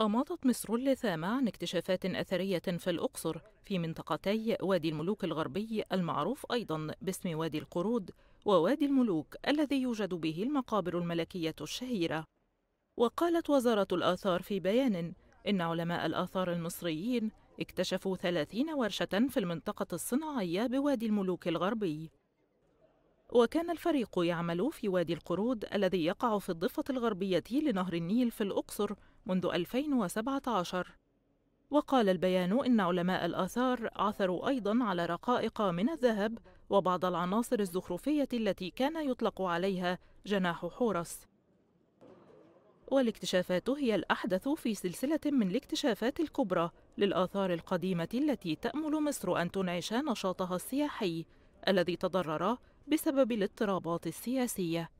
أماطت مصر اللثامة عن اكتشافات أثرية في الأقصر في منطقتي وادي الملوك الغربي المعروف أيضا باسم وادي القرود ووادي الملوك الذي يوجد به المقابر الملكية الشهيرة وقالت وزارة الآثار في بيان إن علماء الآثار المصريين اكتشفوا 30 ورشة في المنطقة الصناعية بوادي الملوك الغربي وكان الفريق يعمل في وادي القرود الذي يقع في الضفة الغربية لنهر النيل في الأقصر منذ 2017 وقال البيان إن علماء الآثار عثروا أيضاً على رقائق من الذهب وبعض العناصر الزخرفية التي كان يطلق عليها جناح حورس والاكتشافات هي الأحدث في سلسلة من الاكتشافات الكبرى للآثار القديمة التي تأمل مصر أن تنعش نشاطها السياحي الذي تضرر بسبب الاضطرابات السياسيه